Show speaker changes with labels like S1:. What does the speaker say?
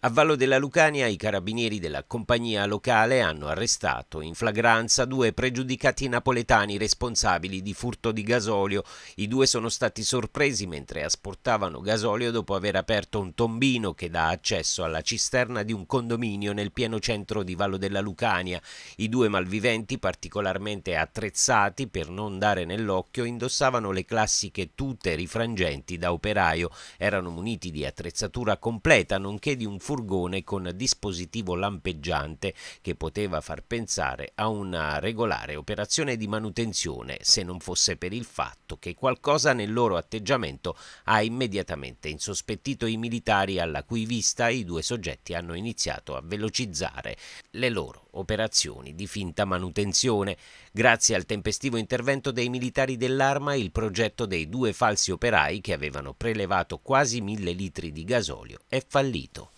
S1: A Vallo della Lucania i carabinieri della compagnia locale hanno arrestato in flagranza due pregiudicati napoletani responsabili di furto di gasolio. I due sono stati sorpresi mentre asportavano gasolio dopo aver aperto un tombino che dà accesso alla cisterna di un condominio nel pieno centro di Vallo della Lucania. I due malviventi, particolarmente attrezzati per non dare nell'occhio, indossavano le classiche tute rifrangenti da operaio. Erano muniti di attrezzatura completa nonché di un furgone con dispositivo lampeggiante che poteva far pensare a una regolare operazione di manutenzione se non fosse per il fatto che qualcosa nel loro atteggiamento ha immediatamente insospettito i militari alla cui vista i due soggetti hanno iniziato a velocizzare le loro operazioni di finta manutenzione. Grazie al tempestivo intervento dei militari dell'arma il progetto dei due falsi operai che avevano prelevato quasi mille litri di gasolio è fallito.